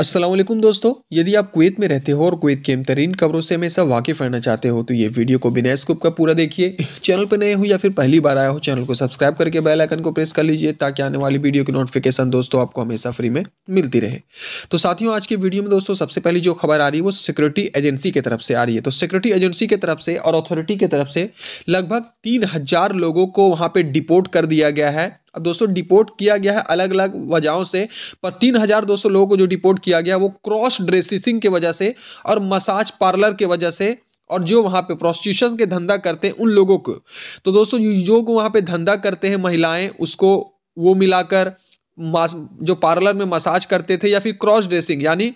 असलम दोस्तों यदि आप कुवैत में रहते हो और कुवैत के तरीन खबरों से हमेशा वाकिफ़ रहना चाहते हो तो ये वीडियो को बिना स्कूप का पूरा देखिए चैनल पर नए हो या फिर पहली बार आया हो चैनल को सब्सक्राइब करके बेल आइकन को प्रेस कर लीजिए ताकि आने वाली वीडियो की नोटिफिकेशन दोस्तों आपको हमेशा फ्री में मिलती रहे तो साथियों आज की वीडियो में दोस्तों सबसे पहली जो खबर आ रही है वो सिक्योरिटी एजेंसी की तरफ से आ रही है तो सिक्योरिटी एजेंसी की तरफ से और अथॉरिटी की तरफ से लगभग तीन लोगों को वहाँ पर डिपोर्ट कर दिया गया है दोस्तों डिपोर्ट किया गया है अलग अलग वजहों से पर तीन हज़ार दो सौ लोगों को जो डिपोर्ट किया गया वो क्रॉस ड्रेसिंग के वजह से और मसाज पार्लर के वजह से और जो वहाँ पे प्रोस्टिट्यूशन के धंधा करते हैं उन लोगों को तो दोस्तों जो वहाँ पे धंधा करते हैं महिलाएं उसको वो मिलाकर मास जो पार्लर में मसाज करते थे या फिर क्रॉस ड्रेसिंग यानी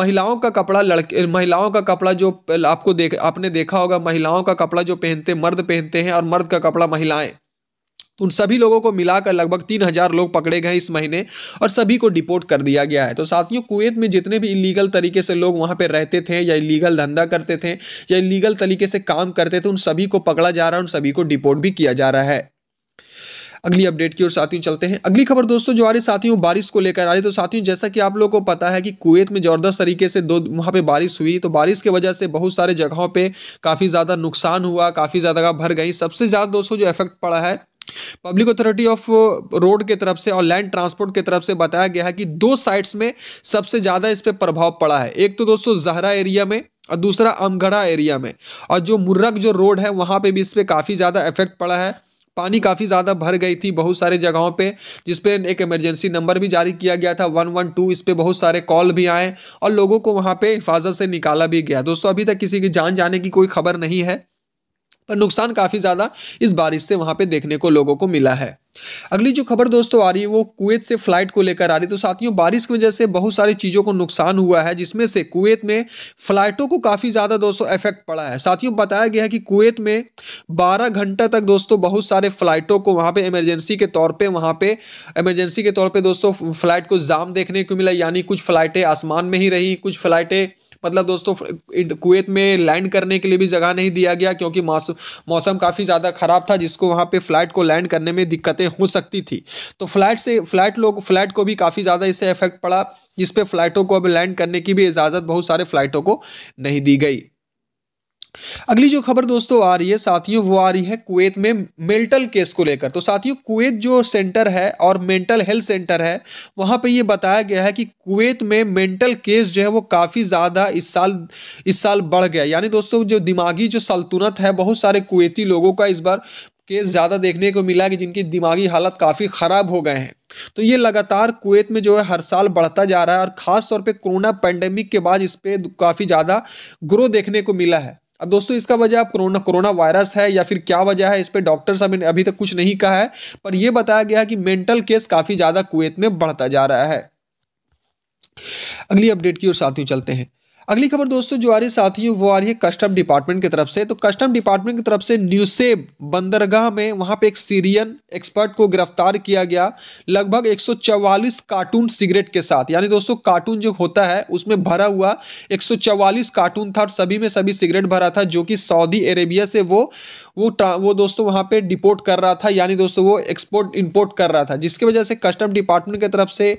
महिलाओं का कपड़ा लड़के महिलाओं का कपड़ा जो आपको देख आपने देखा होगा महिलाओं का कपड़ा जो पहनते मर्द पहनते हैं और मर्द का कपड़ा महिलाएं तो उन सभी लोगों को मिलाकर लगभग तीन हज़ार लोग पकड़े गए इस महीने और सभी को डिपोर्ट कर दिया गया है तो साथियों कुवैत में जितने भी इलीगल तरीके से लोग वहाँ पे रहते थे या इलीगल धंधा करते थे या इलीगल तरीके से काम करते थे उन सभी को पकड़ा जा रहा है उन सभी को डिपोर्ट भी किया जा रहा है अगली अपडेट की ओर साथियों चलते हैं अगली खबर दोस्तों जो आ रही साथियों बारिश को लेकर आ रही तो साथियों जैसा कि आप लोगों को पता है कि कुवैत में ज़बरदस्त तरीके से दो वहाँ पे बारिश हुई तो बारिश की वजह से बहुत सारे जगहों पे काफ़ी ज़्यादा नुकसान हुआ काफ़ी ज़्यादा भर गई सबसे ज़्यादा दोस्तों जो इफेक्ट पड़ा है पब्लिक अथॉरिटी ऑफ रोड के तरफ से और लैंड ट्रांसपोर्ट की तरफ से बताया गया है कि दो साइट्स में सबसे ज़्यादा इस पर प्रभाव पड़ा है एक तो दोस्तों जहरा एरिया में और दूसरा अमगढ़ा एरिया में और जो मुर्रक जो रोड है वहाँ पर भी इस पर काफ़ी ज़्यादा इफेक्ट पड़ा है पानी काफ़ी ज़्यादा भर गई थी बहुत सारे जगहों पे जिस पर एक इमरजेंसी नंबर भी जारी किया गया था वन वन टू इस पर बहुत सारे कॉल भी आए और लोगों को वहाँ पे हिफाजत से निकाला भी गया दोस्तों अभी तक किसी की जान जाने की कोई खबर नहीं है पर नुकसान काफ़ी ज़्यादा इस बारिश से वहाँ पे देखने को लोगों को मिला है अगली जो खबर दोस्तों आ रही है वो कुवैत से फ्लाइट को लेकर आ रही है तो साथियों बारिश की वजह से बहुत सारी चीज़ों को नुकसान हुआ है जिसमें से कुवैत में फ्लाइटों को काफ़ी ज़्यादा दोस्तों इफेक्ट पड़ा है साथियों बताया गया है कि कुवैत में 12 घंटा तक दोस्तों बहुत सारे फ्लाइटों को वहाँ पर इमरजेंसी के तौर पर वहाँ पर इमरजेंसी के तौर पर दोस्तों फ्लाइट को जाम देखने को मिला यानी कुछ फ्लाइटें आसमान में ही रही कुछ फ्लाइटें मतलब दोस्तों कुवैत में लैंड करने के लिए भी जगह नहीं दिया गया क्योंकि मौसम मौसम काफ़ी ज़्यादा ख़राब था जिसको वहाँ पर फ्लाइट को लैंड करने में दिक्कतें हो सकती थी तो फ्लाइट से फ्लाइट लोग फ्लाइट को भी काफ़ी ज़्यादा इससे इफेक्ट पड़ा जिसपे फ्लाइटों को अब लैंड करने की भी इजाज़त बहुत सारे फ्लाइटों को नहीं दी गई अगली जो खबर दोस्तों आ रही है साथियों वो आ रही है कुवैत में मेंटल केस को लेकर तो साथियों कुवैत जो सेंटर है और मेंटल हेल्थ सेंटर है वहाँ पे ये बताया गया है कि कुवैत में मेंटल केस जो है वो काफ़ी ज़्यादा इस साल इस साल बढ़ गया यानी दोस्तों जो दिमागी जो सल्तनत है बहुत सारे कुवैती लोगों का इस बार केस ज़्यादा देखने को मिला कि जिनकी दिमागी हालत काफ़ी ख़राब हो गए हैं तो ये लगातार कुवैत में जो है हर साल बढ़ता जा रहा है और ख़ास तौर पे कोरोना पैंडेमिक के बाद इस पर काफ़ी ज़्यादा ग्रो देखने को मिला है दोस्तों इसका वजह आप कोरोना कोरोना वायरस है या फिर क्या वजह है इस पर डॉक्टर साहब ने अभी तक कुछ नहीं कहा है पर यह बताया गया है कि मेंटल केस काफ़ी ज़्यादा कुवैत में बढ़ता जा रहा है अगली अपडेट की ओर साथियों चलते हैं अगली खबर दोस्तों जो आ रही है साथियों वो आ रही है कस्टम डिपार्टमेंट की तरफ से तो कस्टम डिपार्टमेंट की तरफ से न्यूसेब बंदरगाह में वहां पे एक सीरियन एक्सपर्ट को गिरफ्तार किया गया लगभग 144 कार्टून सिगरेट के साथ यानी दोस्तों कार्टून जो होता है उसमें भरा हुआ 144 कार्टून था और सभी में सभी सिगरेट भरा था जो कि सऊदी अरेबिया से वो वो वो दोस्तों वहाँ पर डिपोर्ट कर रहा था यानी दोस्तों वो एक्सपोर्ट इम्पोर्ट कर रहा था जिसकी वजह से कस्टम डिपार्टमेंट की तरफ से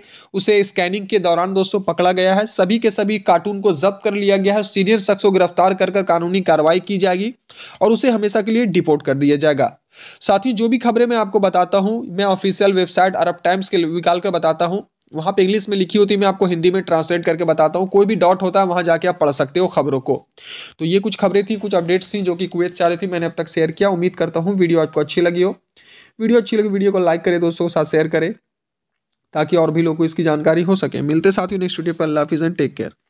उसे स्कैनिंग के दौरान दोस्तों पकड़ा गया है सभी के सभी कार्टून को जब्त जब्त कर लिया गया है सीनियर शख्स को गिरफ्तार कर कर कानूनी कार्रवाई की जाएगी और उसे हमेशा के लिए डिपोर्ट कर दिया जाएगा साथ ही जो भी खबरें मैं आपको बताता हूँ मैं ऑफिशियल वेबसाइट अरब टाइम्स के निकाल कर बताता हूँ वहाँ पे इंग्लिश में लिखी होती है मैं आपको हिंदी में ट्रांसलेट करके बताता हूँ कोई भी डॉट होता है वहाँ जाके आप पढ़ सकते हो खबरों को तो ये कुछ खबरें थी कुछ अपडेट्स थी जो कि कुवैत से आ रही थी मैंने अब तक शेयर किया उम्मीद करता हूँ वीडियो आपको अच्छी लगी हो वीडियो अच्छी लगी वीडियो को लाइक करें दोस्तों के साथ शेयर करें ताकि और भी लोगों को इसकी जानकारी हो सके मिलते साथियों नेक्स्ट वीडियो पर अल्लाह हाफिज़ एंड टेक केयर